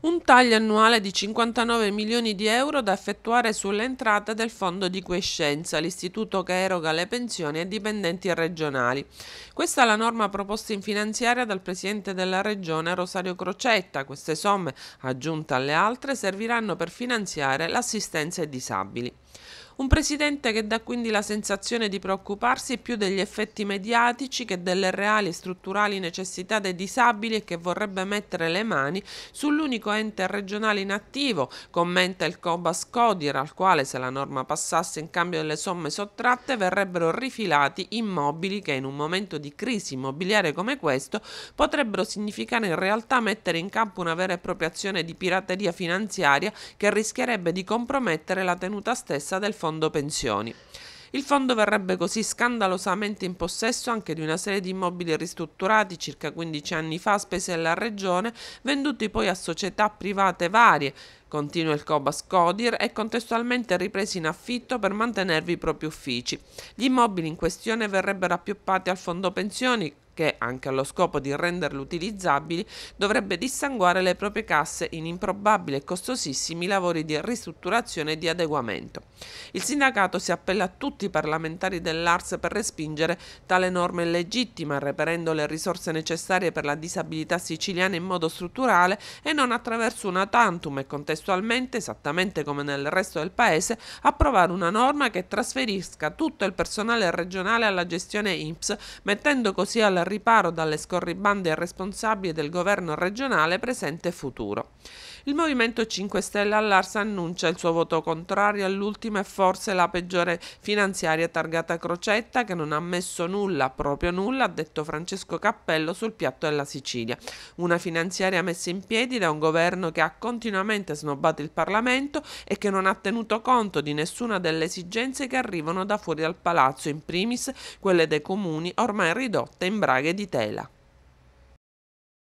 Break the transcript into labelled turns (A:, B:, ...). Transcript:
A: un taglio annuale di 59 milioni di euro da effettuare sulle entrate del Fondo di Quiescenza, l'istituto che eroga le pensioni ai dipendenti regionali. Questa è la norma proposta in finanziaria dal Presidente della Regione Rosario Crocetta. Queste somme, aggiunte alle altre, serviranno per finanziare l'assistenza ai disabili. Un presidente che dà quindi la sensazione di preoccuparsi più degli effetti mediatici che delle reali e strutturali necessità dei disabili e che vorrebbe mettere le mani sull'unico ente regionale inattivo, commenta il Cobas Codir, al quale se la norma passasse in cambio delle somme sottratte verrebbero rifilati immobili che in un momento di crisi immobiliare come questo potrebbero significare in realtà mettere in campo una vera e propria azione di pirateria finanziaria che rischierebbe di compromettere la tenuta stessa del fondo fondo pensioni. Il fondo verrebbe così scandalosamente in possesso anche di una serie di immobili ristrutturati circa 15 anni fa a spese della regione, venduti poi a società private varie, continua il Cobas Codir, è contestualmente ripresa in affitto per mantenervi i propri uffici. Gli immobili in questione verrebbero appioppati al fondo pensioni che, anche allo scopo di renderli utilizzabili, dovrebbe dissanguare le proprie casse in improbabili e costosissimi lavori di ristrutturazione e di adeguamento. Il sindacato si appella a tutti i parlamentari dell'ARS per respingere tale norma illegittima, reperendo le risorse necessarie per la disabilità siciliana in modo strutturale e non attraverso una tantum e contestuale testualmente, esattamente come nel resto del Paese, approvare una norma che trasferisca tutto il personale regionale alla gestione INPS, mettendo così al riparo dalle scorribande responsabili del governo regionale presente e futuro. Il Movimento 5 Stelle all'Ars annuncia il suo voto contrario all'ultima e forse la peggiore finanziaria targata Crocetta che non ha messo nulla, proprio nulla, ha detto Francesco Cappello sul piatto della Sicilia. Una finanziaria messa in piedi da un governo che ha continuamente smontato snobbato il Parlamento e che non ha tenuto conto di nessuna delle esigenze che arrivano da fuori dal palazzo, in primis quelle dei comuni ormai ridotte in braghe di tela.